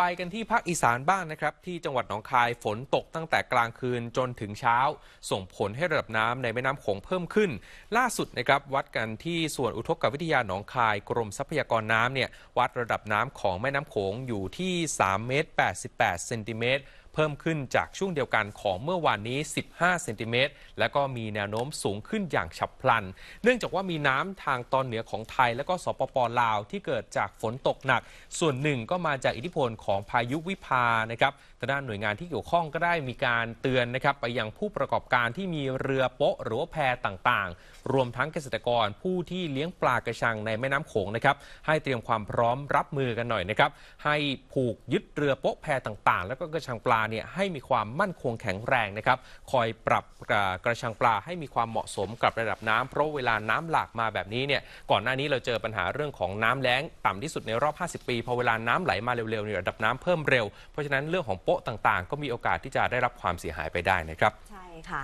ไปกันที่ภาคอีสานบ้างนะครับ ที่จังหวัดหนองคายฝนตกตั้งแต่กลางคืนจนถึงเช้า ส่งผลให้ระดับน้ำในแม่น้ำโขงเพิ่มขึ้น ล่าสุดนะครับ วัดกันที่ส่วนอุทกวิทยาหนองคายกรมทรัพยากรน้ำเนี่ยวัดระดับน้ำของแม่น้ำโขงอยู่ที่ 3 เมตร88เซนติเมตรเพิ่มขึ้นจากช่วงเดียวกันของเมื่อวานนี้ 15 เซนติเมตร และก็มีแนวโน้มสูงขึ้นอย่างฉับพลัน เนื่องจากว่ามีน้ำทางตอนเหนือของไทยและก็สปปลาวที่เกิดจากฝนตกหนัก ส่วนหนึ่งก็มาจากอิทธิพลของพายุวิภานะครับทางด้านหน่วยงานที่เกี่ยวข้องก็ได้มีการเตือนนะครับไปยังผู้ประกอบการที่มีเรือโป๊ะหรือว่าแพต่างๆ รวมทั้งเกษตรกร ผู้ที่เลี้ยงปลากระชังในแม่น้ำโขงนะครับ ให้เตรียมความพร้อมรับมือกันหน่อยนะครับ ให้ผูกยึดเรือโป๊ะแพต่างๆ แล้วก็กระชังปลาาเนี่ยให้มีความมั่นคงแข็งแรงนะครับคอยปรับกระชังปลาให้มีความเหมาะสมกับระดับน้ำเพราะเวลาน้ำหลากมาแบบนี้เนี่ยก่อนหน้านี้เราเจอปัญหาเรื่องของน้ำแล้งต่ำที่สุดในรอบ 50 ปีพอเวลาน้ำไหลมาเร็วๆเนี่ยระดับน้ำเพิ่มเร็ว เพราะฉะนั้นเรื่องของโป๊ะต่างๆก็มีโอกาสที่จะได้รับความเสียหายไปได้นะครับใช่ค่ะ